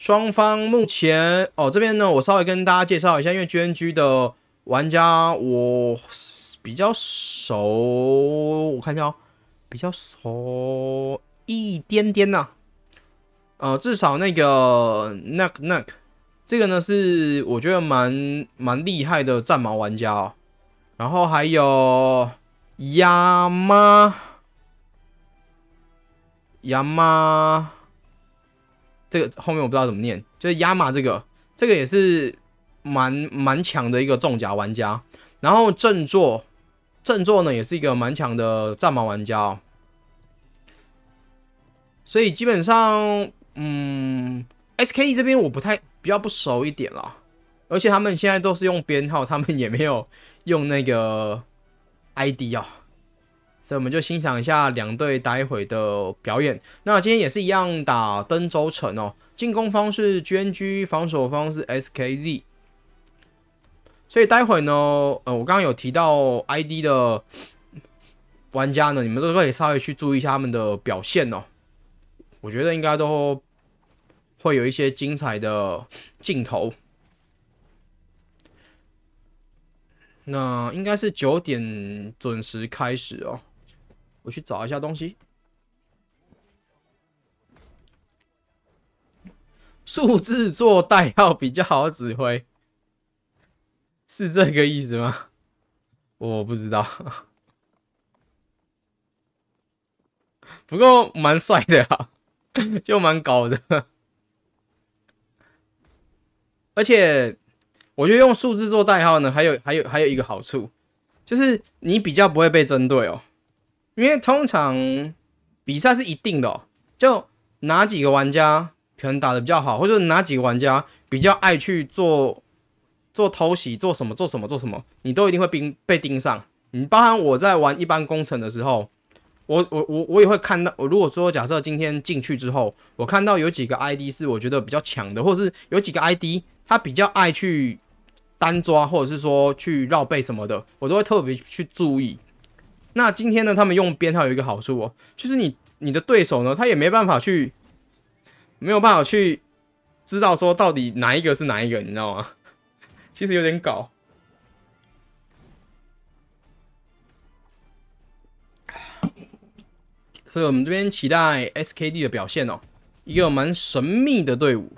双方目前哦，这边呢，我稍微跟大家介绍一下，因为 GNG 的玩家我比较熟，我看一下哦，比较熟一点点呢。呃，至少那个 Nuck Nuck 这个呢是我觉得蛮蛮厉害的战矛玩家哦，然后还有亚妈，亚妈。这个后面我不知道怎么念，就是亚马这个，这个也是蛮蛮强的一个重甲玩家。然后振作，振作呢也是一个蛮强的战马玩家。哦。所以基本上，嗯，S K E 这边我不太比较不熟一点了，而且他们现在都是用编号，他们也没有用那个 I D 啊。所以我们就欣赏一下两队待会的表演。那今天也是一样打登州城哦，进攻方是 GNG，防守方是 SKZ。所以待会呢，呃，我刚刚有提到 ID 的玩家呢，你们都可以稍微去注意一下他们的表现哦。我觉得应该都会有一些精彩的镜头。那应该是九点准时开始哦。我去找一下东西。数字做代号比较好指挥，是这个意思吗？我不知道。不过蛮帅的呀，就蛮高的。而且，我觉得用数字做代号呢，还有还有还有一个好处，就是你比较不会被针对哦。因为通常比赛是一定的，就哪几个玩家可能打的比较好，或者哪几个玩家比较爱去做做偷袭，做什么做什么做什么，你都一定会盯被盯上。你包含我在玩一般工程的时候，我我我我也会看到。我如果说假设今天进去之后，我看到有几个 ID 是我觉得比较强的，或是有几个 ID 他比较爱去单抓，或者是说去绕背什么的，我都会特别去注意。那今天呢？他们用编号有一个好处哦，就是你你的对手呢，他也没办法去，没有办法去知道说到底哪一个是哪一个，你知道吗？其实有点搞。所以我们这边期待 SKD 的表现哦，一个蛮神秘的队伍。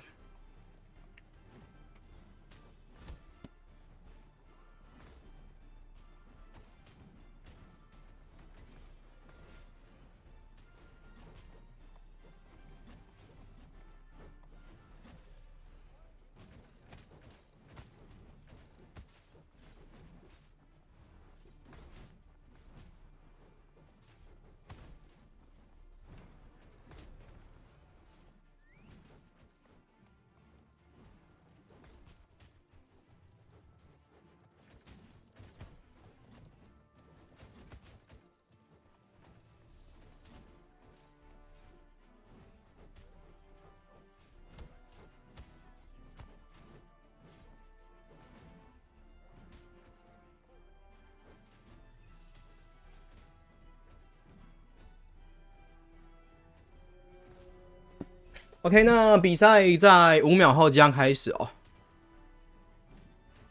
OK，那比赛在五秒后即将开始哦。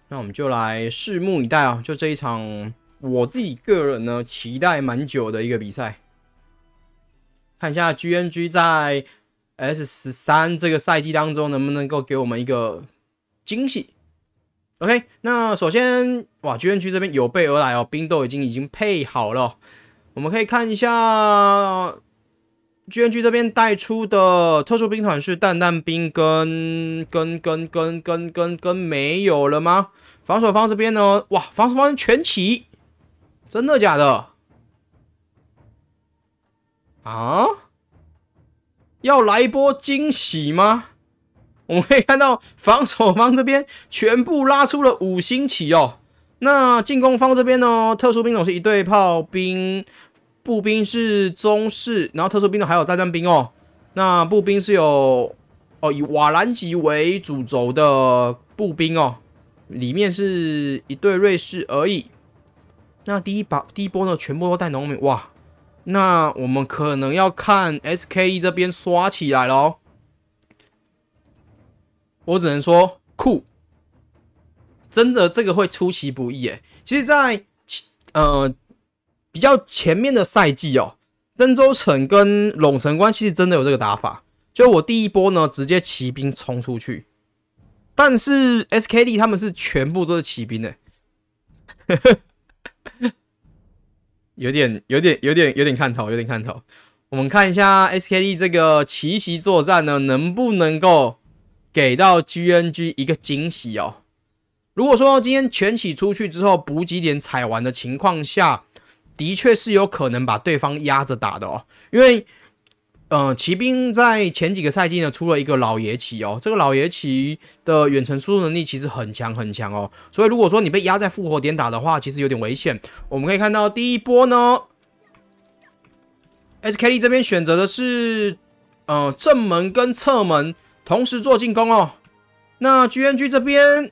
那我们就来拭目以待啊！就这一场，我自己个人呢期待蛮久的一个比赛。看一下 GNG 在 S 十三这个赛季当中能不能够给我们一个惊喜。OK，那首先哇，GNG 这边有备而来哦，冰豆已经已经配好了，我们可以看一下。G N G 这边带出的特殊兵团是蛋蛋兵，跟跟跟跟跟跟跟没有了吗？防守方这边呢？哇，防守方全起，真的假的？啊，要来一波惊喜吗？我们可以看到防守方这边全部拉出了五星旗哦。那进攻方这边呢？特殊兵种是一对炮兵。步兵是中士，然后特殊兵种还有大战兵哦。那步兵是有哦，以瓦兰吉为主轴的步兵哦，里面是一对瑞士而已。那第一把第一波呢，全部都带农民哇。那我们可能要看 SKE 这边刷起来了哦。我只能说酷，真的这个会出其不意诶。其实，在呃。比较前面的赛季哦，登州城跟陇城关系真的有这个打法。就我第一波呢，直接骑兵冲出去，但是 SKD 他们是全部都是骑兵呵。有点有点有点有点看头，有点看头。我们看一下 SKD 这个奇袭作战呢，能不能够给到 GNG 一个惊喜哦？如果说今天全起出去之后，补给点踩完的情况下。的确是有可能把对方压着打的哦，因为，呃，骑兵在前几个赛季呢出了一个老爷骑哦，这个老爷骑的远程输出能力其实很强很强哦，所以如果说你被压在复活点打的话，其实有点危险。我们可以看到第一波呢，SKT 这边选择的是，呃，正门跟侧门同时做进攻哦，那 GNG 这边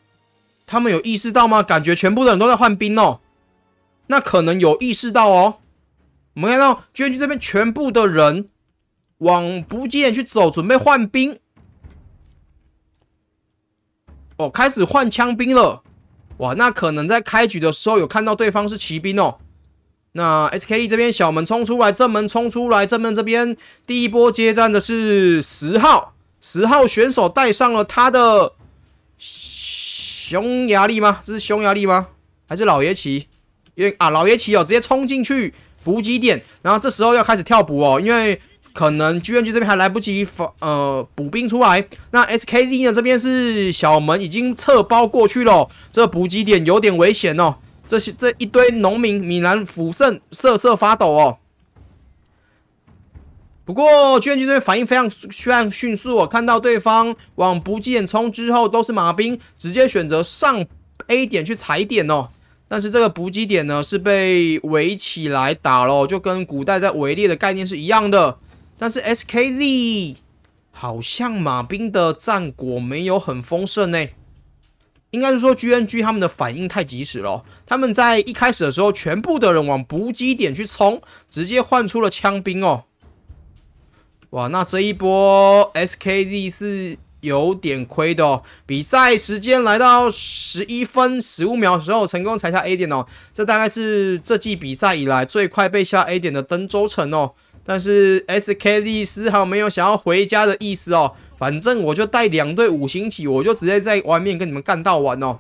他们有意识到吗？感觉全部的人都在换兵哦。那可能有意识到哦。我们看到军区这边全部的人往不见去走，准备换兵哦。开始换枪兵了，哇！那可能在开局的时候有看到对方是骑兵哦。那 S K E 这边小门冲出来，正门冲出来，正门这边第一波接战的是十号，十号选手带上了他的匈牙利吗？这是匈牙利吗？还是老爷骑？因为啊，老爷骑友直接冲进去补给点，然后这时候要开始跳补哦，因为可能 G N G 这边还来不及呃补兵出来。那 S K D 呢这边是小门已经侧包过去了，这补给点有点危险哦。这些这一堆农民米兰福圣瑟瑟发抖哦。不过 G N G 这边反应非常非常迅速哦，看到对方往补给点冲之后，都是马兵直接选择上 A 点去踩点哦。但是这个补给点呢是被围起来打了，就跟古代在围猎的概念是一样的。但是 SKZ 好像马兵的战果没有很丰盛呢，应该是说 GNG 他们的反应太及时了，他们在一开始的时候全部的人往补给点去冲，直接换出了枪兵哦。哇，那这一波 SKZ 是。有点亏的哦。比赛时间来到十一分十五秒的时候，成功踩下 A 点哦。这大概是这季比赛以来最快被下 A 点的登州城哦。但是 SKT 丝毫没有想要回家的意思哦。反正我就带两队五星起，我就直接在外面跟你们干到完哦。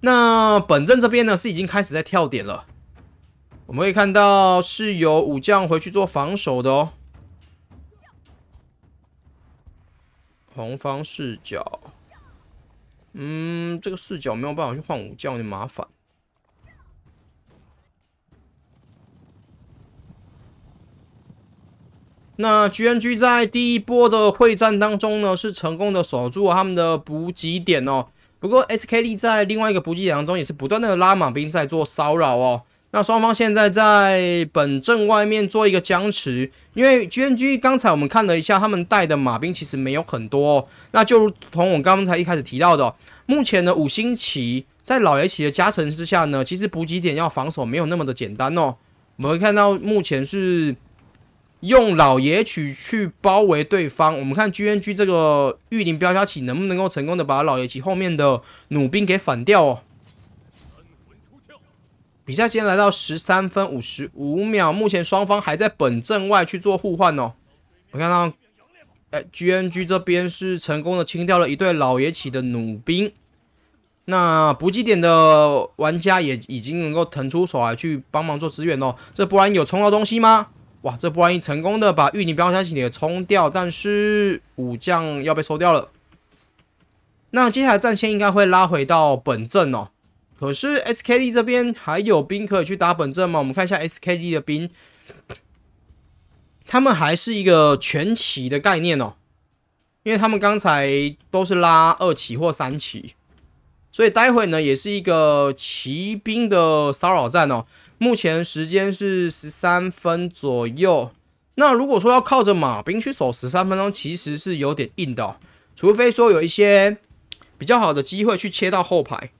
那本镇这边呢是已经开始在跳点了，我们可以看到是有武将回去做防守的哦。红方视角，嗯，这个视角没有办法去换武将，有点麻烦。那 G N G 在第一波的会战当中呢，是成功的守住了他们的补给点哦。不过 S K T 在另外一个补给点当中也是不断的拉满兵在做骚扰哦。那双方现在在本阵外面做一个僵持，因为 GNG 刚才我们看了一下，他们带的马兵其实没有很多。那就如同我刚才一开始提到的，目前的五星旗在老爷旗的加成之下呢，其实补给点要防守没有那么的简单哦。我们会看到目前是用老爷旗去包围对方，我们看 GNG 这个玉林标枪旗能不能够成功的把老爷旗后面的弩兵给反掉哦。比赛时间来到十三分五十五秒，目前双方还在本阵外去做互换哦。我看到，哎，G N G 这边是成功的清掉了一队老爷起的弩兵，那补给点的玩家也已经能够腾出手来去帮忙做支援哦。这波蓝有冲到东西吗？哇，这波蓝成功的把玉泥标枪旗给冲掉，但是武将要被收掉了。那接下来战线应该会拉回到本阵哦。可是 SKD 这边还有兵可以去打本阵吗？我们看一下 SKD 的兵，他们还是一个全骑的概念哦，因为他们刚才都是拉二起或三起，所以待会呢也是一个骑兵的骚扰战哦。目前时间是十三分左右，那如果说要靠着马兵去守十三分钟，其实是有点硬的，除非说有一些比较好的机会去切到后排。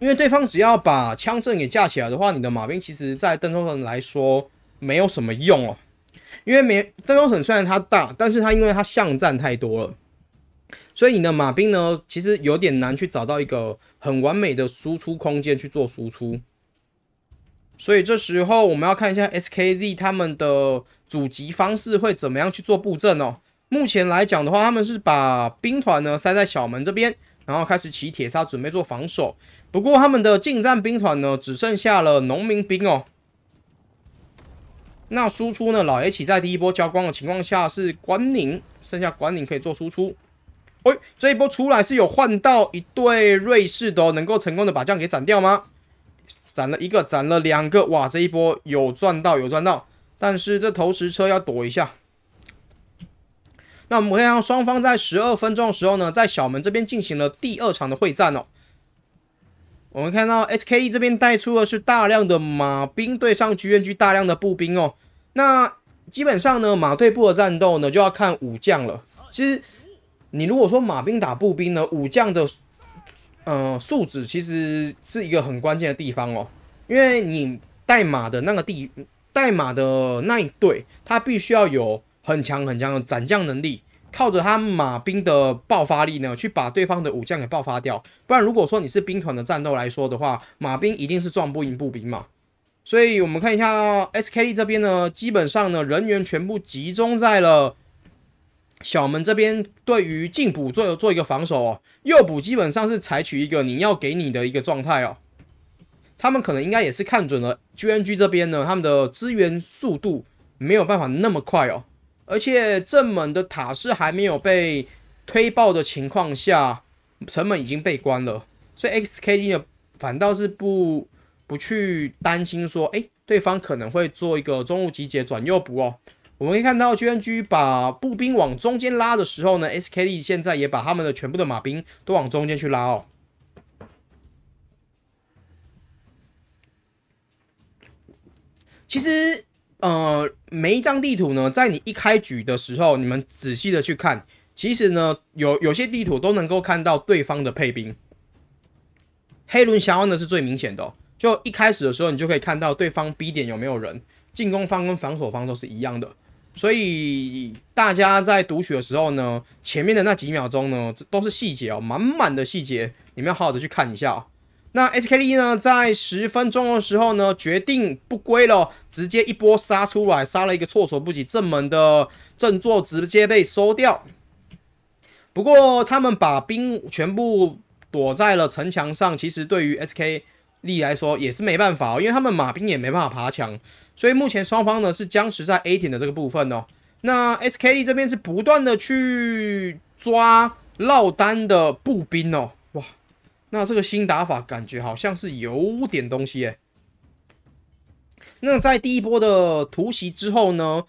因为对方只要把枪阵给架起来的话，你的马兵其实在邓州城来说没有什么用哦。因为没邓州城虽然它大，但是它因为它巷战太多了，所以你的马兵呢其实有点难去找到一个很完美的输出空间去做输出。所以这时候我们要看一下 SKZ 他们的组击方式会怎么样去做布阵哦。目前来讲的话，他们是把兵团呢塞在小门这边。然后开始起铁砂，准备做防守，不过他们的近战兵团呢只剩下了农民兵哦。那输出呢？老 H 起在第一波交光的情况下是关宁，剩下关宁可以做输出。哎，这一波出来是有换到一对瑞士的，能够成功的把将给斩掉吗？斩了一个，斩了两个，哇，这一波有赚到，有赚到！但是这投石车要躲一下。那我们看到双方在十二分钟的时候呢，在小门这边进行了第二场的会战哦。我们看到 SKE 这边带出的是大量的马兵，对上 GNG 大量的步兵哦。那基本上呢，马队步的战斗呢，就要看武将了。其实你如果说马兵打步兵呢，武将的呃素质其实是一个很关键的地方哦，因为你带马的那个地，带马的那一队，他必须要有很强很强的斩将能力。靠着他马兵的爆发力呢，去把对方的武将给爆发掉，不然如果说你是兵团的战斗来说的话，马兵一定是撞不赢步兵嘛。所以，我们看一下 SKT 这边呢，基本上呢人员全部集中在了小门这边，对于进补做做一个防守，哦，右补基本上是采取一个你要给你的一个状态哦。他们可能应该也是看准了 GNG 这边呢，他们的支援速度没有办法那么快哦。而且正门的塔是还没有被推爆的情况下，城门已经被关了，所以 X K D 呢反倒是不不去担心说，哎，对方可能会做一个中路集结转右补哦。我们可以看到 G N G 把步兵往中间拉的时候呢，X K D 现在也把他们的全部的马兵都往中间去拉哦。其实。呃，每一张地图呢，在你一开局的时候，你们仔细的去看，其实呢，有有些地图都能够看到对方的配兵。黑轮峡湾呢是最明显的，就一开始的时候，你就可以看到对方 B 点有没有人，进攻方跟防守方都是一样的。所以大家在读取的时候呢，前面的那几秒钟呢，都是细节哦，满满的细节，你们要好好的去看一下哦。那 SKD 呢，在十分钟的时候呢，决定不归了，直接一波杀出来，杀了一个措手不及，正门的正座直接被收掉。不过他们把兵全部躲在了城墙上，其实对于 SKD 来说也是没办法哦，因为他们马兵也没办法爬墙，所以目前双方呢是僵持在 A 点的这个部分哦。那 SKD 这边是不断的去抓绕单的步兵哦。那这个新打法感觉好像是有点东西哎。那在第一波的突袭之后呢，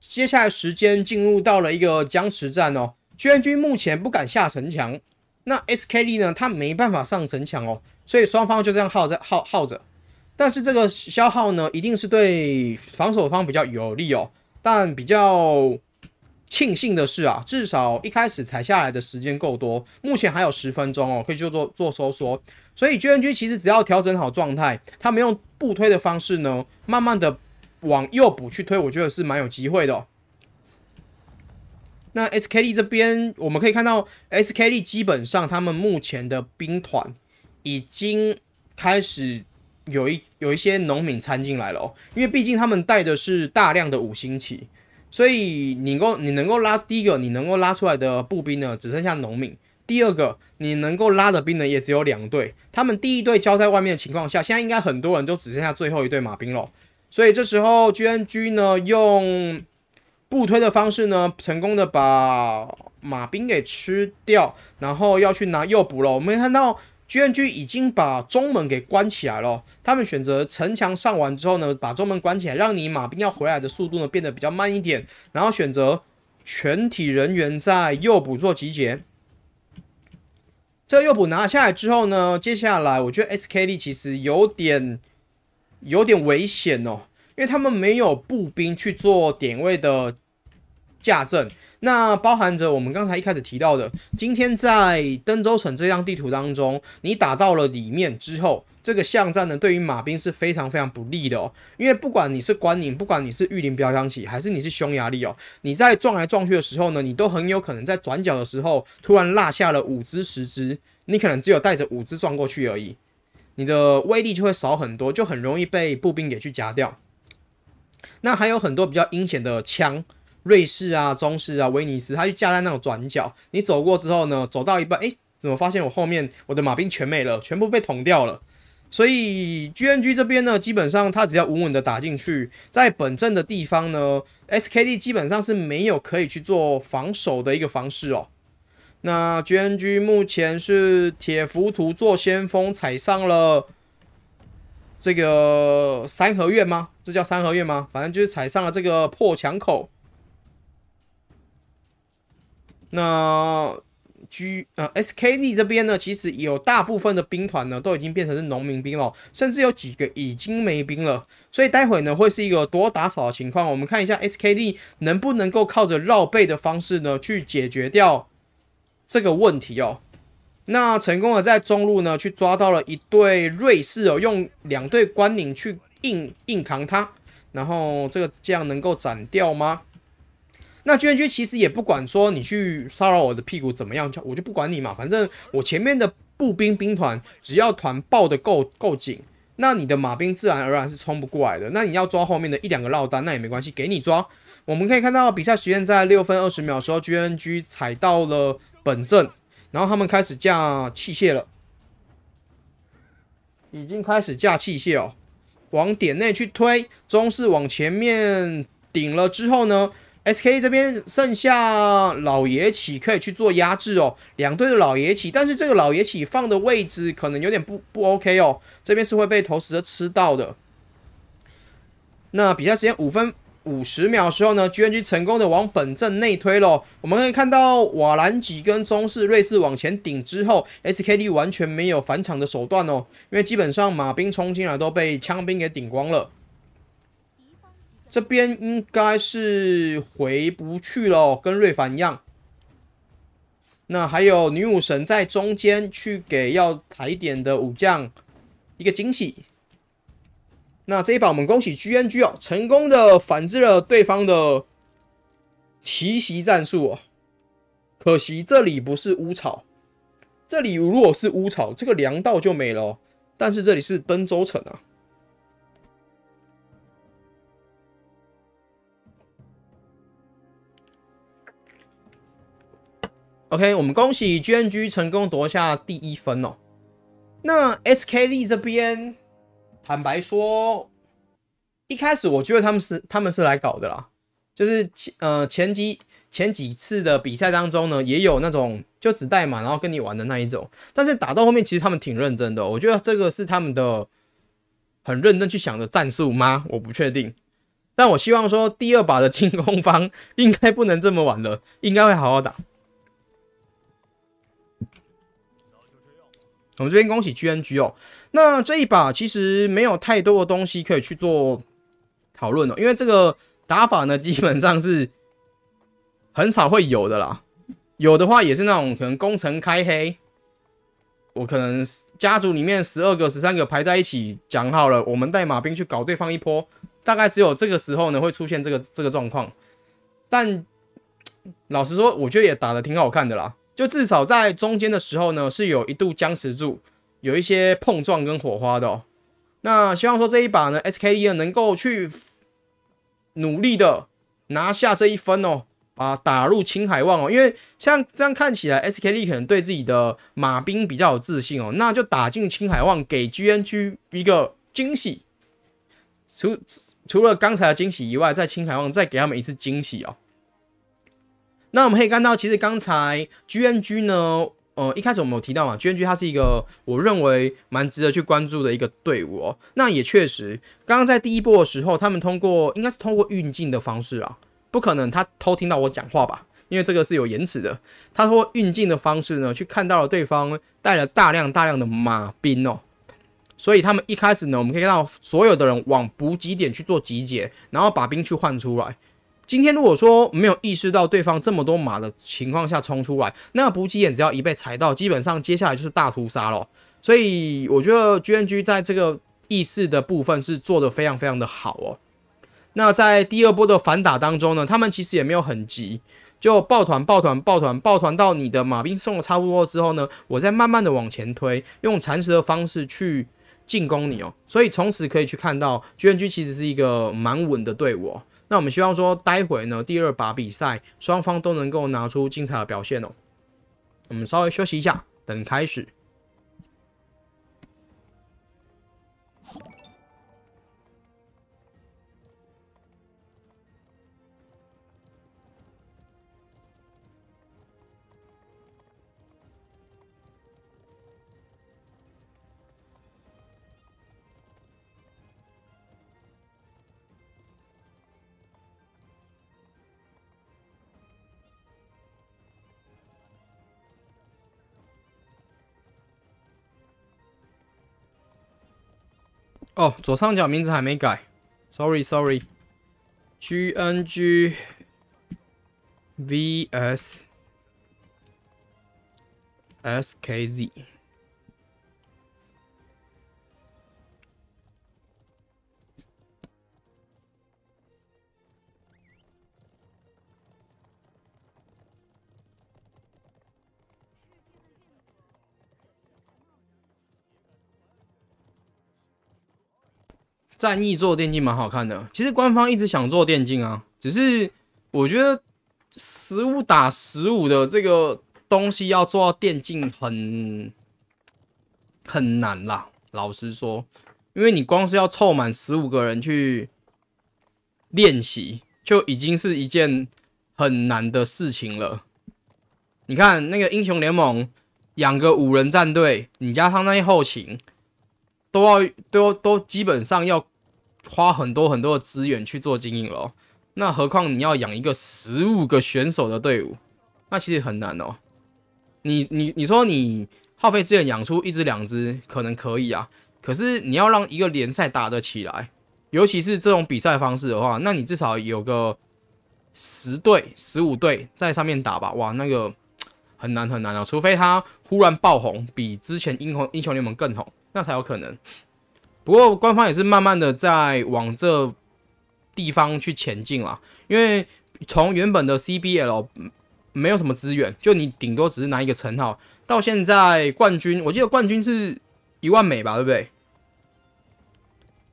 接下来时间进入到了一个僵持战哦。居然军目前不敢下城墙，那 SKD 呢，他没办法上城墙哦，所以双方就这样耗在耗耗着。但是这个消耗呢，一定是对防守方比较有利哦，但比较。庆幸的是啊，至少一开始踩下来的时间够多，目前还有十分钟哦，可以就做做收缩。所以 G N G 其实只要调整好状态，他们用不推的方式呢，慢慢的往右补去推，我觉得是蛮有机会的。那 S K T 这边我们可以看到，S K T 基本上他们目前的兵团已经开始有一有一些农民参进来了，哦，因为毕竟他们带的是大量的五星旗。所以你够，你能够拉第一个，你能够拉出来的步兵呢，只剩下农民。第二个，你能够拉的兵呢，也只有两队。他们第一队交在外面的情况下，现在应该很多人就只剩下最后一队马兵了。所以这时候 GNG 呢，用步推的方式呢，成功的把马兵给吃掉，然后要去拿诱捕了。我们看到。GNG 已经把中门给关起来了。他们选择城墙上完之后呢，把中门关起来，让你马兵要回来的速度呢变得比较慢一点。然后选择全体人员在右补做集结。这右补拿下来之后呢，接下来我觉得 SKD 其实有点有点危险哦，因为他们没有步兵去做点位的架阵。那包含着我们刚才一开始提到的，今天在登州城这张地图当中，你打到了里面之后，这个巷战呢，对于马兵是非常非常不利的哦。因为不管你是关宁，不管你是玉林标枪旗，还是你是匈牙利哦，你在撞来撞去的时候呢，你都很有可能在转角的时候突然落下了五只十只，你可能只有带着五只撞过去而已，你的威力就会少很多，就很容易被步兵给去夹掉。那还有很多比较阴险的枪。瑞士啊，中式啊，威尼斯，它就架在那种转角。你走过之后呢，走到一半，哎，怎么发现我后面我的马兵全没了，全部被捅掉了？所以 G N G 这边呢，基本上他只要稳稳的打进去，在本阵的地方呢，S K D 基本上是没有可以去做防守的一个方式哦。那 G N G 目前是铁浮屠做先锋，踩上了这个三合院吗？这叫三合院吗？反正就是踩上了这个破墙口。那 G 呃 SKD 这边呢，其实有大部分的兵团呢都已经变成是农民兵了，甚至有几个已经没兵了，所以待会呢会是一个多打扫的情况。我们看一下 SKD 能不能够靠着绕背的方式呢去解决掉这个问题哦。那成功的在中路呢去抓到了一对瑞士哦，用两队关岭去硬硬扛他，然后这个将能够斩掉吗？那 G N G 其实也不管说你去骚扰我的屁股怎么样，我就不管你嘛，反正我前面的步兵兵团只要团抱的够够紧，那你的马兵自然而然是冲不过来的。那你要抓后面的一两个绕单，那也没关系，给你抓。我们可以看到比赛时间在六分二十秒的时候，G N G 踩到了本阵，然后他们开始架器械了，已经开始架器械哦，往点内去推，中式往前面顶了之后呢？SK 这边剩下老爷起可以去做压制哦，两队的老爷起，但是这个老爷起放的位置可能有点不不 OK 哦，这边是会被投石车吃到的。那比赛时间五分五十秒时候呢，GNG 成功的往本阵内推了，我们可以看到瓦兰吉跟中士瑞士往前顶之后，SKT 完全没有返场的手段哦，因为基本上马兵冲进来都被枪兵给顶光了。这边应该是回不去了，跟瑞凡一样。那还有女武神在中间去给要踩点的武将一个惊喜。那这一把我们恭喜 GNG 哦，成功的反制了对方的奇袭战术哦。可惜这里不是乌草，这里如果是乌草，这个粮道就没了。但是这里是登州城啊。OK，我们恭喜 GNG 成功夺下第一分哦。那 s k d 这边，坦白说，一开始我觉得他们是他们是来搞的啦，就是前呃前几前几次的比赛当中呢，也有那种就只带嘛，然后跟你玩的那一种。但是打到后面，其实他们挺认真的，我觉得这个是他们的很认真去想的战术吗？我不确定。但我希望说，第二把的进攻方应该不能这么玩了，应该会好好打。我们这边恭喜 GNG 哦，那这一把其实没有太多的东西可以去做讨论了，因为这个打法呢，基本上是很少会有的啦。有的话也是那种可能攻城开黑，我可能家族里面十二个、十三个排在一起，讲好了，我们带马兵去搞对方一波，大概只有这个时候呢会出现这个这个状况。但老实说，我觉得也打的挺好看的啦。就至少在中间的时候呢，是有一度僵持住，有一些碰撞跟火花的哦。那希望说这一把呢，SKT 呢能够去努力的拿下这一分哦，啊，打入青海望哦。因为像这样看起来，SKT 可能对自己的马兵比较有自信哦，那就打进青海望，给 GNG 一个惊喜。除除了刚才的惊喜以外，在青海望再给他们一次惊喜哦。那我们可以看到，其实刚才 G N G 呢，呃，一开始我们有提到嘛，G N G 它是一个我认为蛮值得去关注的一个队伍哦。那也确实，刚刚在第一波的时候，他们通过应该是通过运镜的方式啊，不可能他偷听到我讲话吧？因为这个是有延迟的。他说运镜的方式呢，去看到了对方带了大量大量的马兵哦，所以他们一开始呢，我们可以看到所有的人往补给点去做集结，然后把兵去换出来。今天如果说没有意识到对方这么多马的情况下冲出来，那补给点只要一被踩到，基本上接下来就是大屠杀了。所以我觉得 G N G 在这个意识的部分是做得非常非常的好哦。那在第二波的反打当中呢，他们其实也没有很急，就抱团抱团抱团抱团到你的马兵送的差不多之后呢，我再慢慢的往前推，用蚕食的方式去进攻你哦。所以从此可以去看到 G N G 其实是一个蛮稳的队伍。那我们希望说，待会呢，第二把比赛双方都能够拿出精彩的表现哦。我们稍微休息一下，等开始。哦，左上角名字还没改，Sorry Sorry，GNG VS SKZ。战役做电竞蛮好看的，其实官方一直想做电竞啊，只是我觉得十五打十五的这个东西要做到电竞很很难啦。老实说，因为你光是要凑满十五个人去练习，就已经是一件很难的事情了。你看那个英雄联盟养个五人战队，你加上那些后勤。都要都都基本上要花很多很多的资源去做经营了。那何况你要养一个十五个选手的队伍，那其实很难哦。你你你说你耗费资源养出一支、两支可能可以啊，可是你要让一个联赛打得起来，尤其是这种比赛方式的话，那你至少有个十队、十五队在上面打吧？哇，那个很难很难哦，除非他忽然爆红，比之前《英雄英雄联盟》更红。那才有可能。不过官方也是慢慢的在往这地方去前进了，因为从原本的 CBL 没有什么资源，就你顶多只是拿一个称号。到现在冠军，我记得冠军是一万美吧，对不对？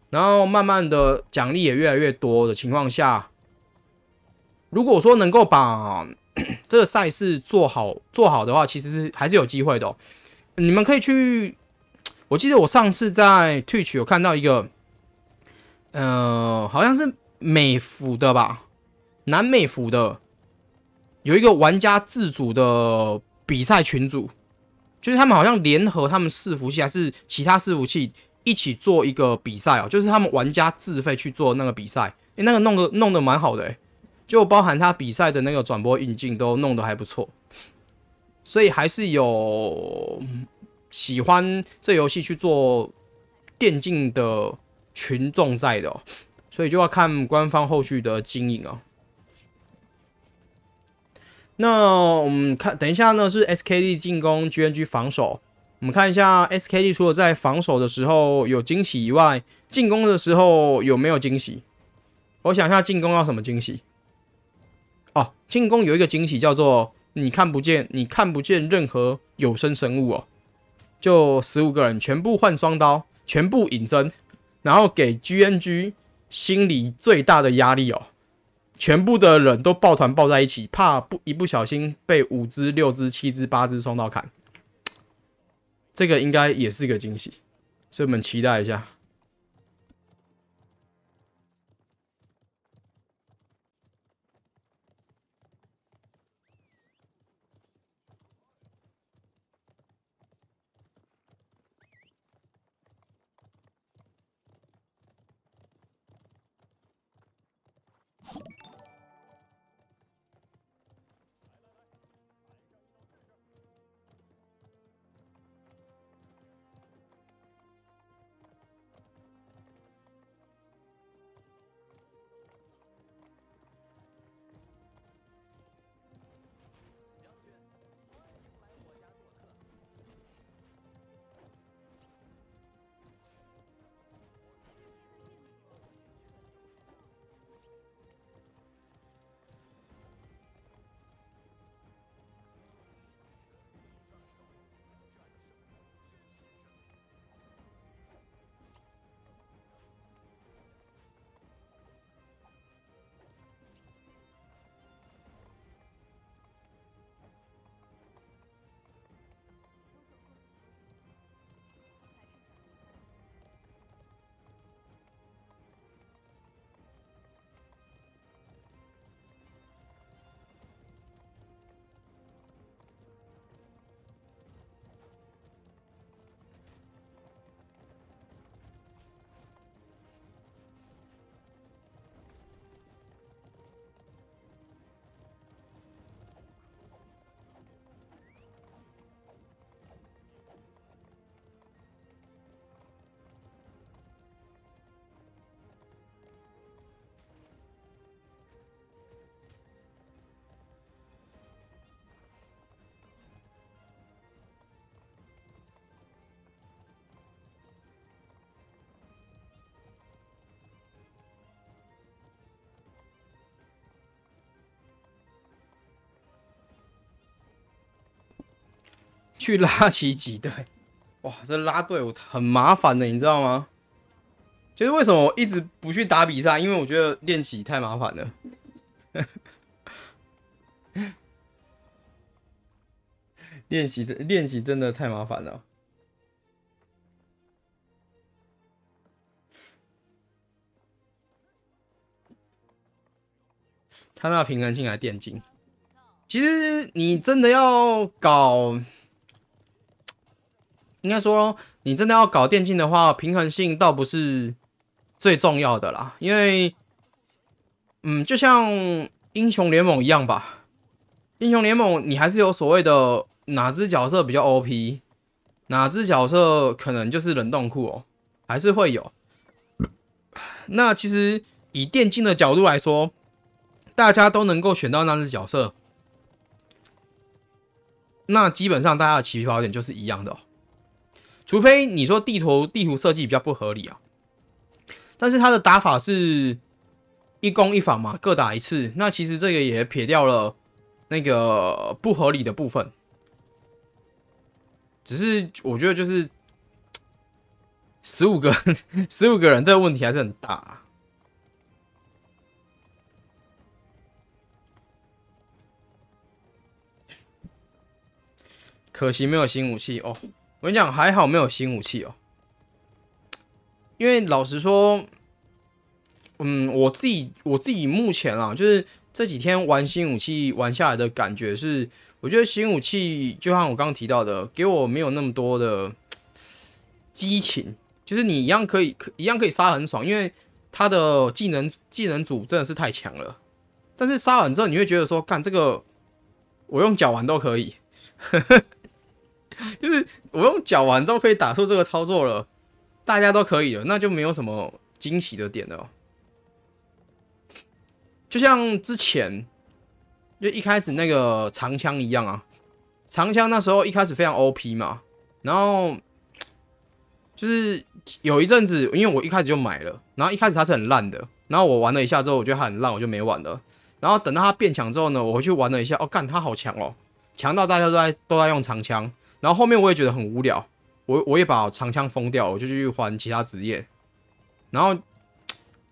然后慢慢的奖励也越来越多的情况下，如果说能够把这个赛事做好做好的话，其实还是有机会的。你们可以去。我记得我上次在 Twitch 有看到一个，呃，好像是美服的吧，南美服的，有一个玩家自主的比赛群组，就是他们好像联合他们伺服器还是其他伺服器一起做一个比赛哦，就是他们玩家自费去做那个比赛，哎，那个弄的弄得蛮好的，哎，就包含他比赛的那个转播运镜都弄得还不错，所以还是有。喜欢这游戏去做电竞的群众在的，所以就要看官方后续的经营啊。那我们看，等一下呢是 SKT 进攻 g n g 防守。我们看一下 SKT 除了在防守的时候有惊喜以外，进攻的时候有没有惊喜？我想一下，进攻要什么惊喜？哦，进攻有一个惊喜叫做你看不见，你看不见任何有生生物哦。就十五个人全部换双刀，全部隐身，然后给 GNG 心里最大的压力哦。全部的人都抱团抱在一起，怕不一不小心被五只、六只、七只、八只双刀砍。这个应该也是一个惊喜，所以我们期待一下。去拉起几队？哇，这拉队伍很麻烦的，你知道吗？就是为什么我一直不去打比赛，因为我觉得练习太麻烦了。练习，练习真的太麻烦了。他那平衡性还电竞？其实你真的要搞。应该说，你真的要搞电竞的话，平衡性倒不是最重要的啦。因为，嗯，就像英雄联盟一样吧，英雄联盟你还是有所谓的哪只角色比较 OP，哪只角色可能就是冷冻库哦，还是会有。那其实以电竞的角度来说，大家都能够选到那只角色，那基本上大家的起跑点就是一样的。除非你说地图地图设计比较不合理啊，但是他的打法是一攻一防嘛，各打一次。那其实这个也撇掉了那个不合理的部分，只是我觉得就是十五个 十五个人，这个问题还是很大。可惜没有新武器哦。我跟你讲，还好没有新武器哦，因为老实说，嗯，我自己我自己目前啊，就是这几天玩新武器玩下来的感觉是，我觉得新武器就像我刚刚提到的，给我没有那么多的 激情，就是你一样可以一样可以杀很爽，因为他的技能技能组真的是太强了。但是杀完之后，你会觉得说，干这个我用脚玩都可以。就是我用脚完之后可以打出这个操作了，大家都可以了，那就没有什么惊喜的点了。就像之前就一开始那个长枪一样啊，长枪那时候一开始非常 O P 嘛，然后就是有一阵子，因为我一开始就买了，然后一开始它是很烂的，然后我玩了一下之后，我觉得它很烂，我就没玩了。然后等到它变强之后呢，我回去玩了一下，哦，干，它好强哦，强到大家都在都在用长枪。然后后面我也觉得很无聊，我我也把长枪封掉，我就去换其他职业。然后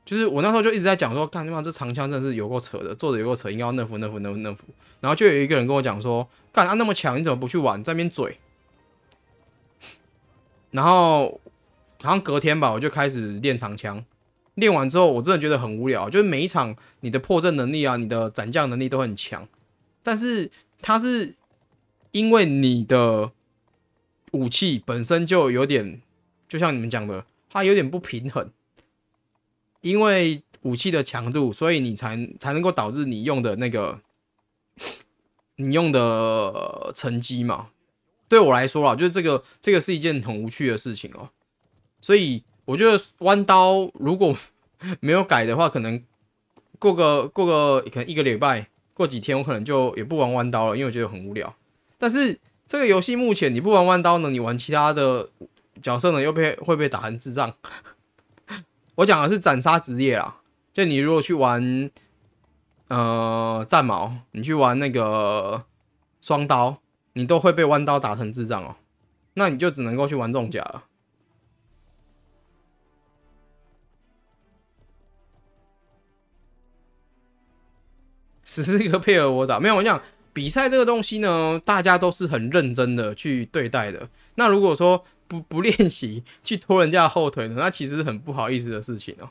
就是我那时候就一直在讲说，干他妈这长枪真的是有够扯的，做的有够扯，应该要那副那副那副那副。然后就有一个人跟我讲说，干他那么强，你怎么不去玩，在那边嘴？然后好像隔天吧，我就开始练长枪。练完之后，我真的觉得很无聊，就是每一场你的破阵能力啊，你的斩将能力都很强，但是它是因为你的。武器本身就有点，就像你们讲的，它有点不平衡，因为武器的强度，所以你才才能够导致你用的那个，你用的成绩嘛。对我来说啊，就是这个这个是一件很无趣的事情哦。所以我觉得弯刀如果 没有改的话，可能过个过个可能一个礼拜，过几天我可能就也不玩弯刀了，因为我觉得很无聊。但是。这个游戏目前你不玩弯刀呢，你玩其他的角色呢，又被会被打成智障。我讲的是斩杀职业啊，就你如果去玩呃战矛，你去玩那个双刀，你都会被弯刀打成智障哦。那你就只能够去玩重甲了。只是一个配合我打，没有我讲。比赛这个东西呢，大家都是很认真的去对待的。那如果说不不练习，去拖人家的后腿呢，那其实很不好意思的事情哦。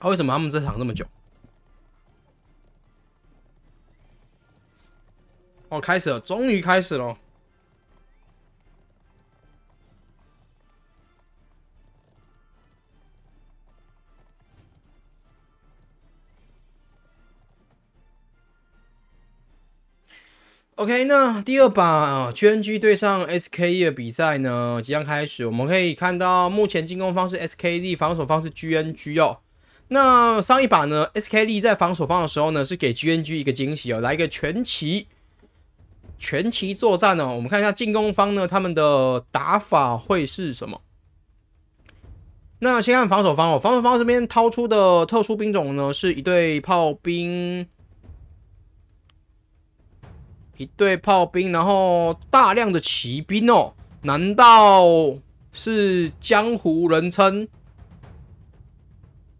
啊，为什么他们这场这么久？哦，开始了，终于开始了。OK，那第二把 GNG 对上 s k e 的比赛呢，即将开始。我们可以看到，目前进攻方是 SKD，防守方是 GNG 哦。那上一把呢，SKD 在防守方的时候呢，是给 GNG 一个惊喜哦，来一个全旗全旗作战呢。我们看一下进攻方呢，他们的打法会是什么？那先看防守方哦，防守方这边掏出的特殊兵种呢，是一对炮兵。一队炮兵，然后大量的骑兵哦，难道是江湖人称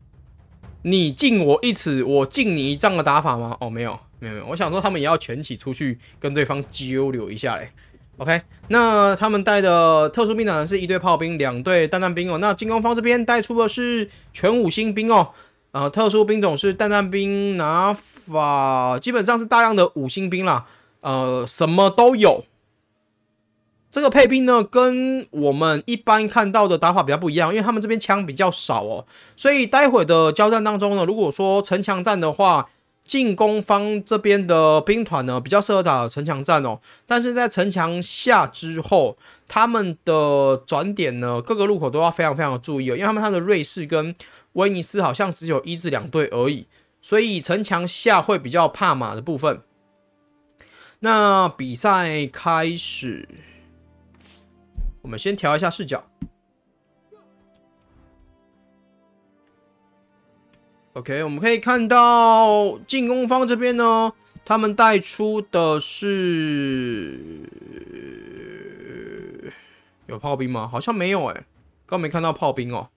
“你敬我一尺，我敬你一丈”的打法吗？哦，没有，没有，没有。我想说，他们也要全起出去跟对方交流一下哎。OK，那他们带的特殊兵种是一队炮兵，两队蛋蛋兵哦。那进攻方这边带出的是全五星兵哦，呃，特殊兵种是蛋蛋兵拿法，基本上是大量的五星兵啦。呃，什么都有。这个配兵呢，跟我们一般看到的打法比较不一样，因为他们这边枪比较少哦，所以待会的交战当中呢，如果说城墙战的话，进攻方这边的兵团呢比较适合打城墙战哦。但是在城墙下之后，他们的转点呢，各个路口都要非常非常的注意，哦，因为他们他的瑞士跟威尼斯好像只有一至两队而已，所以城墙下会比较怕马的部分。那比赛开始，我们先调一下视角。OK，我们可以看到进攻方这边呢，他们带出的是有炮兵吗？好像没有哎，刚没看到炮兵哦。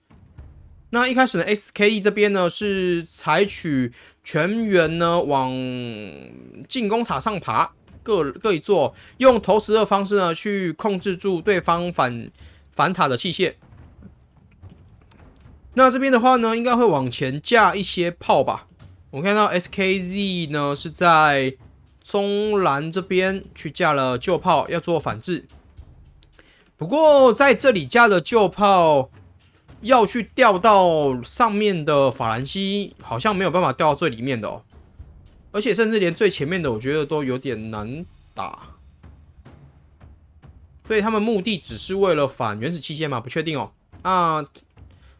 那一开始的 SKE 这边呢，是采取全员呢往进攻塔上爬。各各一座，用投石的方式呢去控制住对方反反塔的器械。那这边的话呢，应该会往前架一些炮吧。我看到 SKZ 呢是在中蓝这边去架了旧炮，要做反制。不过在这里架的旧炮，要去掉到上面的法兰西，好像没有办法掉到最里面的哦。而且甚至连最前面的，我觉得都有点难打，所以他们目的只是为了反原始器械嘛？不确定哦。那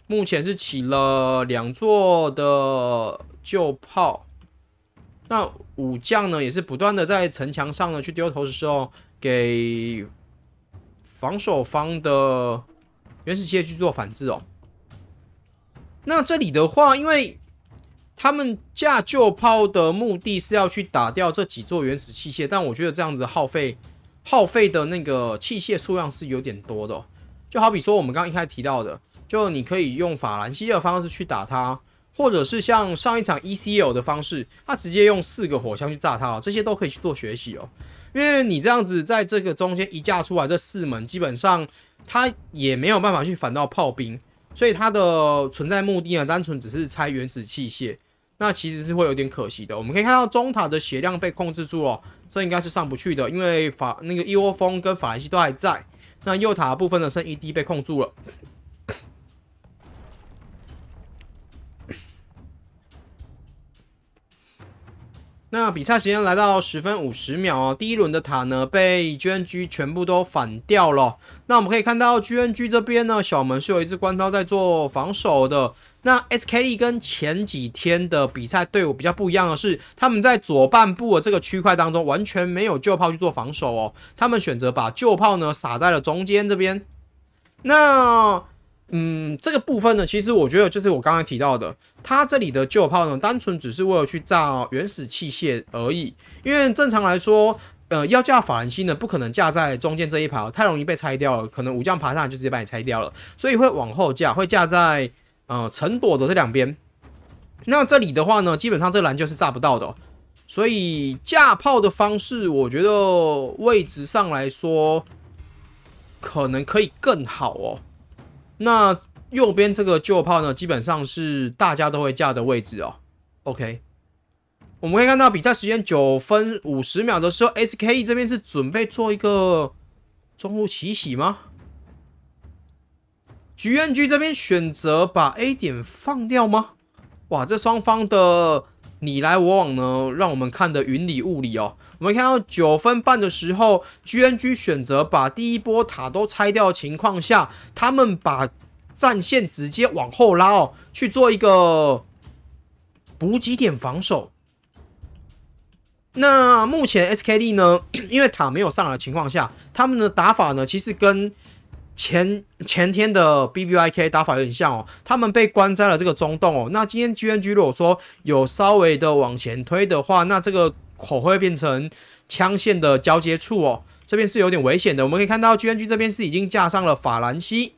目前是起了两座的旧炮，那武将呢也是不断的在城墙上呢去丢投石时哦，给防守方的原始器械去做反制哦。那这里的话，因为。他们架旧炮的目的是要去打掉这几座原始器械，但我觉得这样子耗费耗费的那个器械数量是有点多的。就好比说我们刚刚一开始提到的，就你可以用法兰西的方式去打它，或者是像上一场 ECO 的方式，它直接用四个火枪去炸它，这些都可以去做学习哦。因为你这样子在这个中间一架出来这四门，基本上它也没有办法去反到炮兵。所以它的存在目的呢，单纯只是拆原子器械，那其实是会有点可惜的。我们可以看到中塔的血量被控制住了，这应该是上不去的，因为法那个一窝蜂跟法兰西都还在。那右塔部分的剩一滴被控住了。那比赛时间来到十分五十秒哦，第一轮的塔呢被 G N G 全部都反掉了。那我们可以看到，G N G 这边呢，小门是有一只关刀在做防守的。那 S K T 跟前几天的比赛队伍比较不一样的是，他们在左半部的这个区块当中完全没有旧炮去做防守哦，他们选择把旧炮呢撒在了中间这边。那，嗯，这个部分呢，其实我觉得就是我刚才提到的，他这里的旧炮呢，单纯只是为了去炸原始器械而已，因为正常来说。呃，要架法兰西呢，不可能架在中间这一排，太容易被拆掉了。可能武将爬上来就直接把你拆掉了，所以会往后架，会架在呃城垛的这两边。那这里的话呢，基本上这蓝就是炸不到的，所以架炮的方式，我觉得位置上来说，可能可以更好哦。那右边这个旧炮呢，基本上是大家都会架的位置哦。OK。我们可以看到比赛时间九分五十秒的时候，SKE 这边是准备做一个中路起袭吗？GNG 这边选择把 A 点放掉吗？哇，这双方的你来我往呢，让我们看得云里雾里哦。我们看到九分半的时候，GNG 选择把第一波塔都拆掉的情况下，他们把战线直接往后拉哦，去做一个补给点防守。那目前 SKD 呢，因为塔没有上来的情况下，他们的打法呢，其实跟前前天的 BBIK 打法有点像哦。他们被关在了这个中洞哦。那今天 GNG 如果说有稍微的往前推的话，那这个口会变成枪线的交接处哦。这边是有点危险的。我们可以看到 GNG 这边是已经架上了法兰西。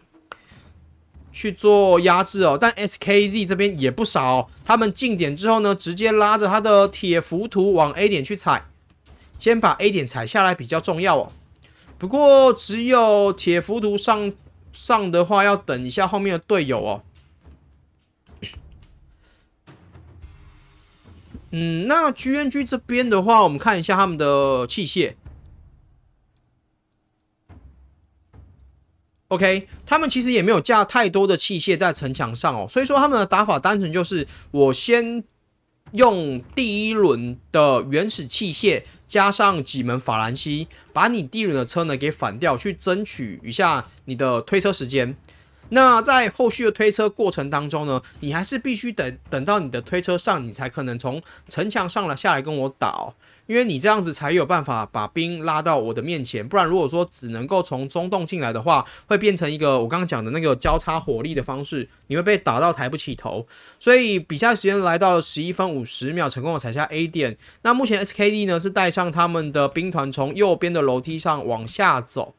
去做压制哦，但 SKZ 这边也不少，他们进点之后呢，直接拉着他的铁浮屠往 A 点去踩，先把 A 点踩下来比较重要哦。不过只有铁浮屠上上的话，要等一下后面的队友哦。嗯，那 G N G 这边的话，我们看一下他们的器械。OK，他们其实也没有架太多的器械在城墙上哦，所以说他们的打法单纯就是我先用第一轮的原始器械加上几门法兰西，把你第一轮的车呢给反掉，去争取一下你的推车时间。那在后续的推车过程当中呢，你还是必须等等到你的推车上，你才可能从城墙上了下来跟我打，因为你这样子才有办法把兵拉到我的面前。不然如果说只能够从中洞进来的话，会变成一个我刚刚讲的那个交叉火力的方式，你会被打到抬不起头。所以比赛时间来到十一分五十秒，成功的踩下 A 点。那目前 SKD 呢是带上他们的兵团从右边的楼梯上往下走，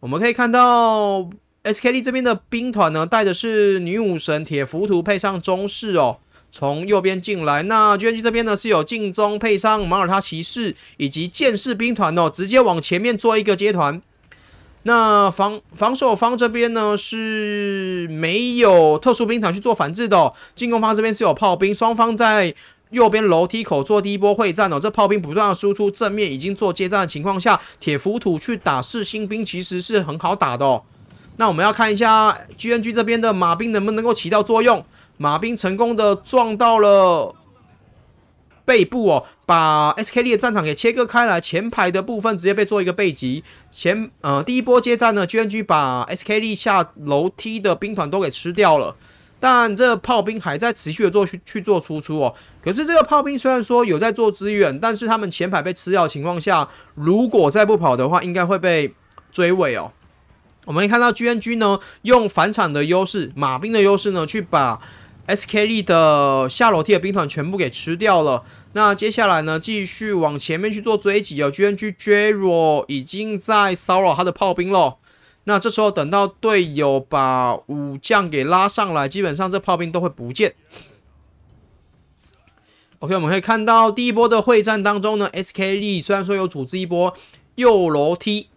我们可以看到。S K D 这边的兵团呢，带的是女武神铁浮屠，配上中士哦，从右边进来。那 G N G 这边呢，是有镜中配上马耳他骑士以及剑士兵团哦，直接往前面做一个接团。那防防守方这边呢，是没有特殊兵团去做反制的。进攻方这边是有炮兵，双方在右边楼梯口做第一波会战哦。这炮兵不断的输出正面，已经做接战的情况下，铁浮屠去打四星兵其实是很好打的。那我们要看一下 G N G 这边的马兵能不能够起到作用？马兵成功的撞到了背部哦，把 S K T 的战场给切割开来，前排的部分直接被做一个背击。前呃，第一波接战呢，G N G 把 S K T 下楼梯的兵团都给吃掉了，但这炮兵还在持续的做去去做输出哦。可是这个炮兵虽然说有在做支援，但是他们前排被吃掉的情况下，如果再不跑的话，应该会被追尾哦。我们可以看到，GNG 呢用反场的优势，马兵的优势呢，去把 SKT 的下楼梯的兵团全部给吃掉了。那接下来呢，继续往前面去做追击。哦。GNG Jero 已经在骚扰他的炮兵了。那这时候等到队友把武将给拉上来，基本上这炮兵都会不见。OK，我们可以看到第一波的会战当中呢，SKT 虽然说有组织一波右楼梯。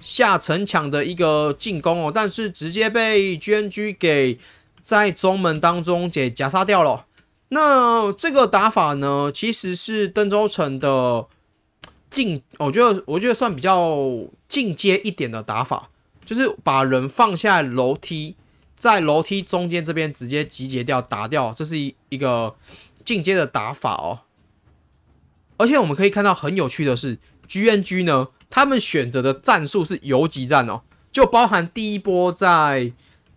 下城墙的一个进攻哦，但是直接被 G N G 给在中门当中给夹杀掉了。那这个打法呢，其实是登州城的进，我觉得我觉得算比较进阶一点的打法，就是把人放下楼梯，在楼梯中间这边直接集结掉打掉，这是一一个进阶的打法哦。而且我们可以看到很有趣的是，G N G 呢。他们选择的战术是游击战哦，就包含第一波在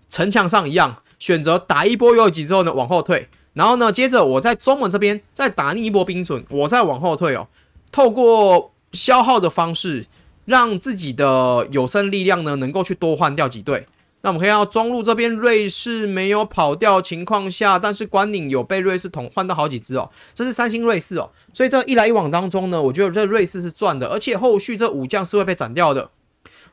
城墙上一样，选择打一波游击之后呢，往后退，然后呢，接着我在中门这边再打另一波兵准，我再往后退哦，透过消耗的方式，让自己的有生力量呢能够去多换掉几队。那我们可以看到，中路这边瑞士没有跑掉情况下，但是关岭有被瑞士捅，换到好几只哦。这是三星瑞士哦，所以这一来一往当中呢，我觉得这瑞士是赚的，而且后续这武将是会被斩掉的。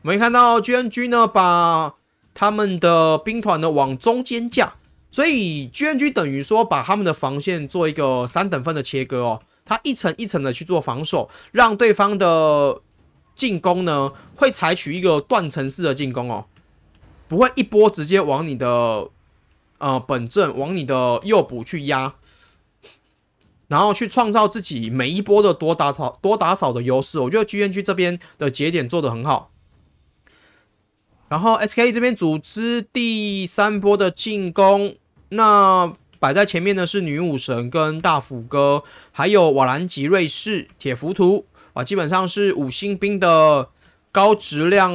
我们看到 G N G 呢，把他们的兵团呢往中间架，所以 G N G 等于说把他们的防线做一个三等分的切割哦，他一层一层的去做防守，让对方的进攻呢会采取一个断层式的进攻哦。不会一波直接往你的呃本阵往你的右补去压，然后去创造自己每一波的多打扫多打扫的优势。我觉得剧院区这边的节点做的很好。然后 SKE 这边组织第三波的进攻，那摆在前面的是女武神跟大斧哥，还有瓦兰吉、瑞士、铁浮屠啊，基本上是五星兵的。高质量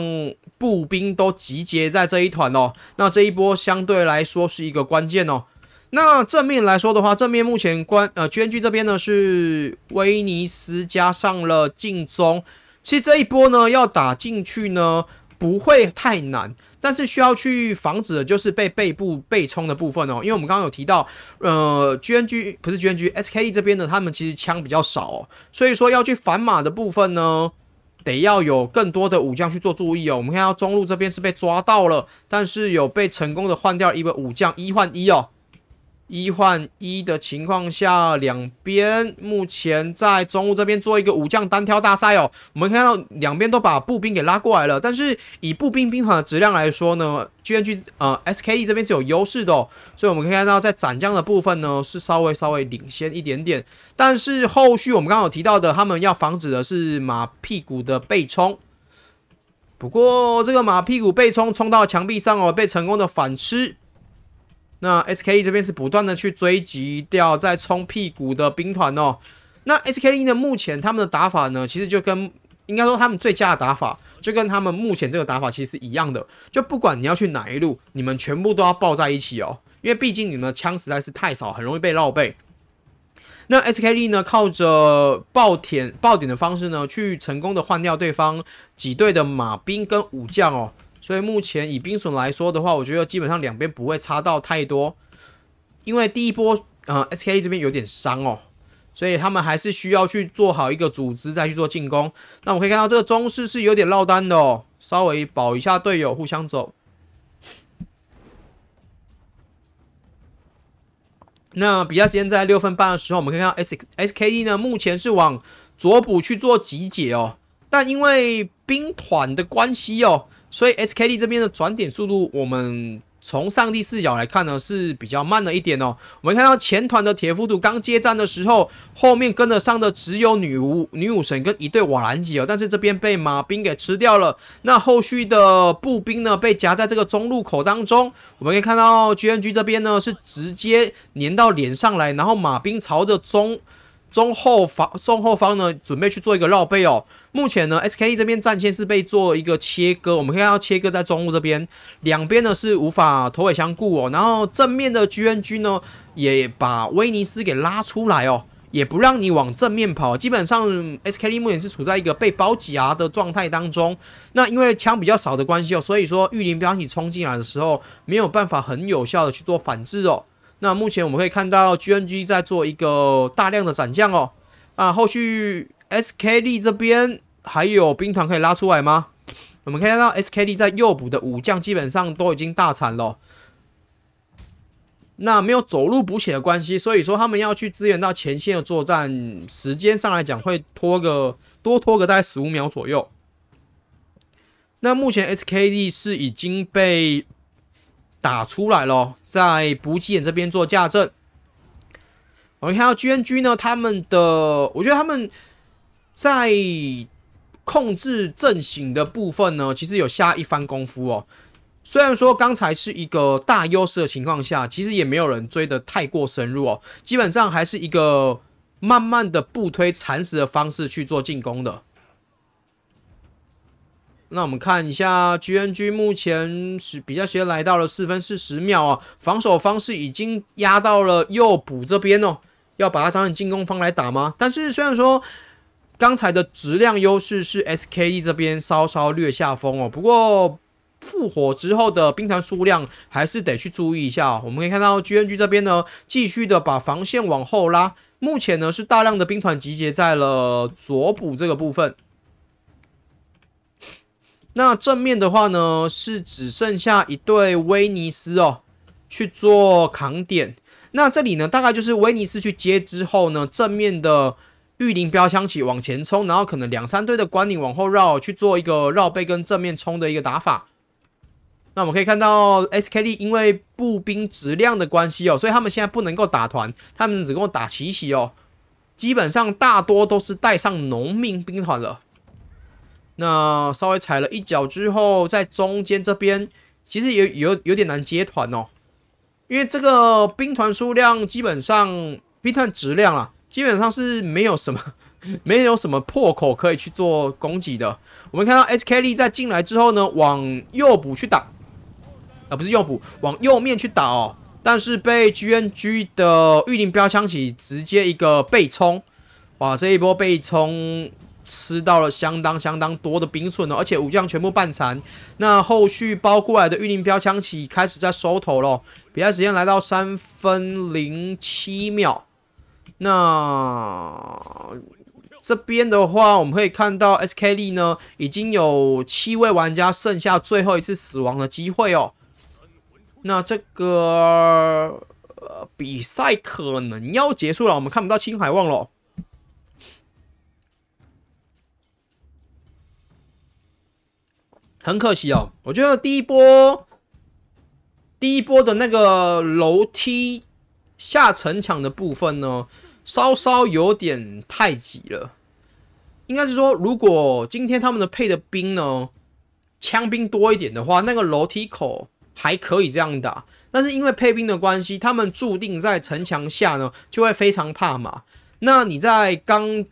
步兵都集结在这一团哦，那这一波相对来说是一个关键哦。那正面来说的话，正面目前关呃，G N G 这边呢是威尼斯加上了晋宗。其实这一波呢要打进去呢不会太难，但是需要去防止的就是被背部被冲的部分哦。因为我们刚刚有提到，呃，G N G 不是 G N G S K E 这边呢，他们其实枪比较少，所以说要去反马的部分呢。得要有更多的武将去做注意哦。我们看到中路这边是被抓到了，但是有被成功的换掉一位武将，一换一哦。一换一的情况下，两边目前在中路这边做一个武将单挑大赛哦。我们看到两边都把步兵给拉过来了，但是以步兵兵团的质量来说呢，居然去呃 s k E 这边是有优势的，所以我们可以看到在斩将的部分呢是稍微稍微领先一点点。但是后续我们刚刚有提到的，他们要防止的是马屁股的被冲。不过这个马屁股被冲冲到墙壁上哦，被成功的反吃。那 SKT 这边是不断的去追击掉在冲屁股的兵团哦。那 SKT 呢，目前他们的打法呢，其实就跟应该说他们最佳的打法，就跟他们目前这个打法其实是一样的。就不管你要去哪一路，你们全部都要抱在一起哦，因为毕竟你们的枪实在是太少，很容易被绕背。那 SKT 呢，靠着爆点爆点的方式呢，去成功的换掉对方几队的马兵跟武将哦。所以目前以冰笋来说的话，我觉得基本上两边不会差到太多，因为第一波，呃，SKT 这边有点伤哦，所以他们还是需要去做好一个组织，再去做进攻。那我们可以看到这个中士是有点落单的哦，稍微保一下队友，互相走。那比较时间在六分半的时候，我们可以看到 S S K T 呢，目前是往左补去做集结哦，但因为兵团的关系哦。所以 s k d 这边的转点速度，我们从上帝视角来看呢，是比较慢的一点哦。我们看到前团的铁副都刚接战的时候，后面跟得上的只有女巫、女武神跟一队瓦兰吉哦，但是这边被马兵给吃掉了。那后续的步兵呢，被夹在这个中路口当中。我们可以看到 G N G 这边呢，是直接粘到脸上来，然后马兵朝着中中后方中后方呢，准备去做一个绕背哦。目前呢，SKT 这边战线是被做一个切割，我们看到切割在中路这边，两边呢是无法头尾相顾哦。然后正面的 GNG 呢，也把威尼斯给拉出来哦，也不让你往正面跑。基本上 SKT 目前是处在一个被包夹的状态当中。那因为枪比较少的关系哦，所以说玉林彪你冲进来的时候，没有办法很有效的去做反制哦。那目前我们可以看到 GNG 在做一个大量的斩将哦，啊，后续。SKD 这边还有兵团可以拉出来吗？我们可以看到 SKD 在右补的武将基本上都已经大惨了。那没有走路补血的关系，所以说他们要去支援到前线的作战，时间上来讲会拖个多拖个大概十五秒左右。那目前 SKD 是已经被打出来了，在补给点这边做架阵。我们看到 GNG 呢，他们的我觉得他们。在控制阵型的部分呢，其实有下一番功夫哦。虽然说刚才是一个大优势的情况下，其实也没有人追的太过深入哦。基本上还是一个慢慢的步推蚕食的方式去做进攻的。那我们看一下 GNG 目前是比较先来到了四分四十秒啊，防守方式已经压到了右补这边哦，要把它当成进攻方来打吗？但是虽然说。刚才的质量优势是 SKE 这边稍稍略下风哦，不过复活之后的兵团数量还是得去注意一下。我们可以看到 GNG 这边呢，继续的把防线往后拉。目前呢是大量的兵团集结在了左补这个部分。那正面的话呢，是只剩下一对威尼斯哦，去做扛点。那这里呢，大概就是威尼斯去接之后呢，正面的。玉林标枪起往前冲，然后可能两三队的关岭往后绕去做一个绕背跟正面冲的一个打法。那我们可以看到 SKD 因为步兵质量的关系哦，所以他们现在不能够打团，他们只能够打奇袭哦。基本上大多都是带上农民兵团了。那稍微踩了一脚之后，在中间这边其实有有有点难接团哦，因为这个兵团数量基本上兵团质量啊，基本上是没有什么，没有什么破口可以去做攻击的。我们看到 SKT 在进来之后呢，往右补去打，呃，不是右补，往右面去打。哦。但是被 GNG 的御林标枪起直接一个背冲，哇，这一波背冲吃到了相当相当多的兵损哦，而且武将全部半残。那后续包过来的御林标枪起开始在收头咯，比赛时间来到三分零七秒。那这边的话，我们可以看到 SK t 呢，已经有七位玩家剩下最后一次死亡的机会哦。那这个比赛可能要结束了，我们看不到青海望了，很可惜哦。我觉得第一波，第一波的那个楼梯。下城墙的部分呢，稍稍有点太挤了。应该是说，如果今天他们的配的兵呢，枪兵多一点的话，那个楼梯口还可以这样打。但是因为配兵的关系，他们注定在城墙下呢，就会非常怕马。那你在刚，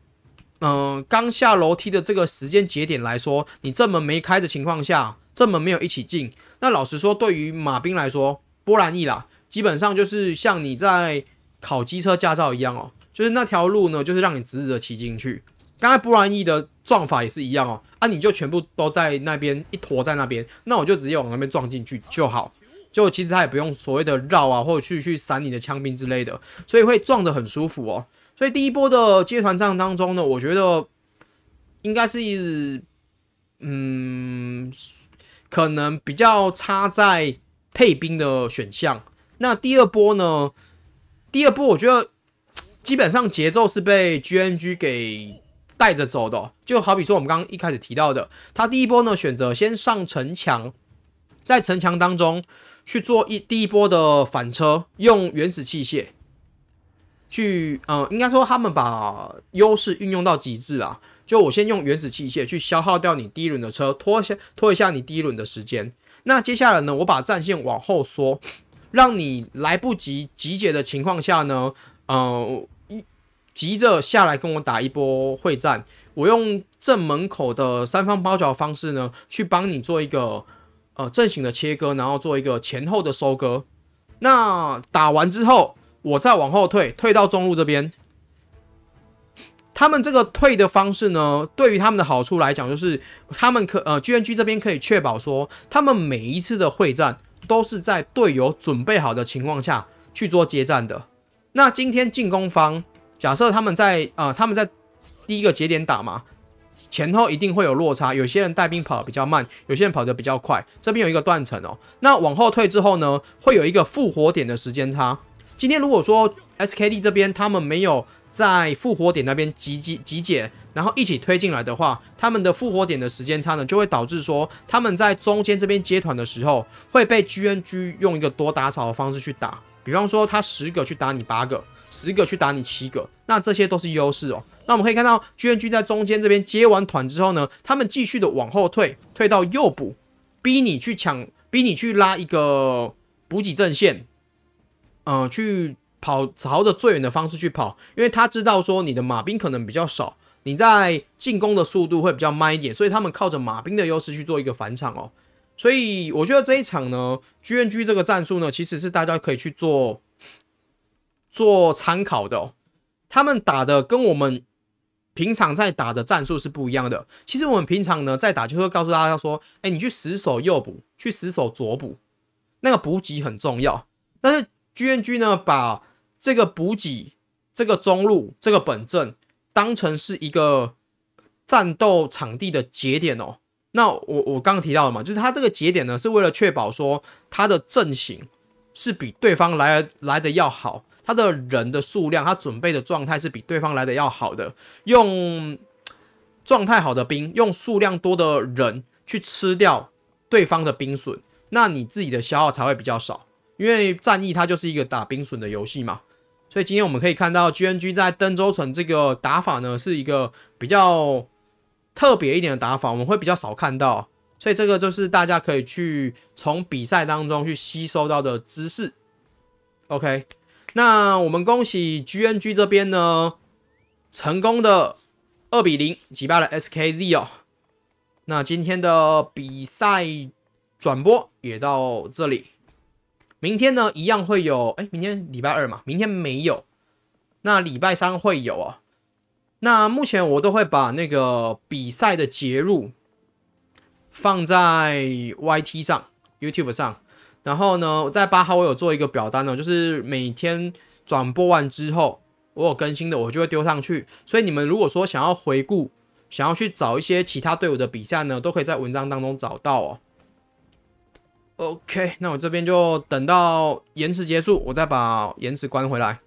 嗯，刚下楼梯的这个时间节点来说，你正门没开的情况下，正门没有一起进，那老实说，对于马兵来说，波兰一打。基本上就是像你在考机车驾照一样哦，就是那条路呢，就是让你直直的骑进去。刚才不然意的撞法也是一样哦，啊，你就全部都在那边一坨在那边，那我就直接往那边撞进去就好。就其实他也不用所谓的绕啊，或者去去闪你的枪兵之类的，所以会撞的很舒服哦。所以第一波的接团战当中呢，我觉得应该是，嗯，可能比较差在配兵的选项。那第二波呢？第二波，我觉得基本上节奏是被 GNG 给带着走的。就好比说我们刚一开始提到的，他第一波呢选择先上城墙，在城墙当中去做一第一波的反车，用原子器械去，嗯，应该说他们把优势运用到极致啊。就我先用原子器械去消耗掉你第一轮的车，拖下拖一下你第一轮的时间。那接下来呢，我把战线往后缩。让你来不及集结的情况下呢，呃，急着下来跟我打一波会战，我用正门口的三方包角方式呢，去帮你做一个呃阵型的切割，然后做一个前后的收割。那打完之后，我再往后退，退到中路这边。他们这个退的方式呢，对于他们的好处来讲，就是他们可呃 G N G 这边可以确保说，他们每一次的会战。都是在队友准备好的情况下去做接战的。那今天进攻方假设他们在呃他们在第一个节点打嘛，前后一定会有落差。有些人带兵跑比较慢，有些人跑得比较快，这边有一个断层哦。那往后退之后呢，会有一个复活点的时间差。今天如果说 SKD 这边他们没有在复活点那边集集集结。然后一起推进来的话，他们的复活点的时间差呢，就会导致说他们在中间这边接团的时候会被 G N G 用一个多打少的方式去打。比方说他十个去打你八个，十个去打你七个，那这些都是优势哦。那我们可以看到 G N G 在中间这边接完团之后呢，他们继续的往后退，退到右补，逼你去抢，逼你去拉一个补给阵线，嗯，去跑朝着最远的方式去跑，因为他知道说你的马兵可能比较少。你在进攻的速度会比较慢一点，所以他们靠着马兵的优势去做一个返场哦。所以我觉得这一场呢，G N G 这个战术呢，其实是大家可以去做做参考的。他们打的跟我们平常在打的战术是不一样的。其实我们平常呢在打就会告诉大家说，哎，你去死守右补，去死守左补，那个补给很重要。但是 G N G 呢，把这个补给、这个中路、这个本阵。当成是一个战斗场地的节点哦，那我我刚刚提到了嘛，就是它这个节点呢，是为了确保说它的阵型是比对方来来的要好，他的人的数量，他准备的状态是比对方来的要好的，用状态好的兵，用数量多的人去吃掉对方的兵损，那你自己的消耗才会比较少，因为战役它就是一个打兵损的游戏嘛。所以今天我们可以看到 GNG 在登州城这个打法呢，是一个比较特别一点的打法，我们会比较少看到。所以这个就是大家可以去从比赛当中去吸收到的知识。OK，那我们恭喜 GNG 这边呢，成功的二比零击败了 SKZ 哦。那今天的比赛转播也到这里。明天呢，一样会有。哎，明天礼拜二嘛，明天没有，那礼拜三会有哦。那目前我都会把那个比赛的结入放在 Y T 上，YouTube 上。然后呢，在八号我有做一个表单哦，就是每天转播完之后，我有更新的，我就会丢上去。所以你们如果说想要回顾，想要去找一些其他队伍的比赛呢，都可以在文章当中找到哦。OK，那我这边就等到延迟结束，我再把延迟关回来。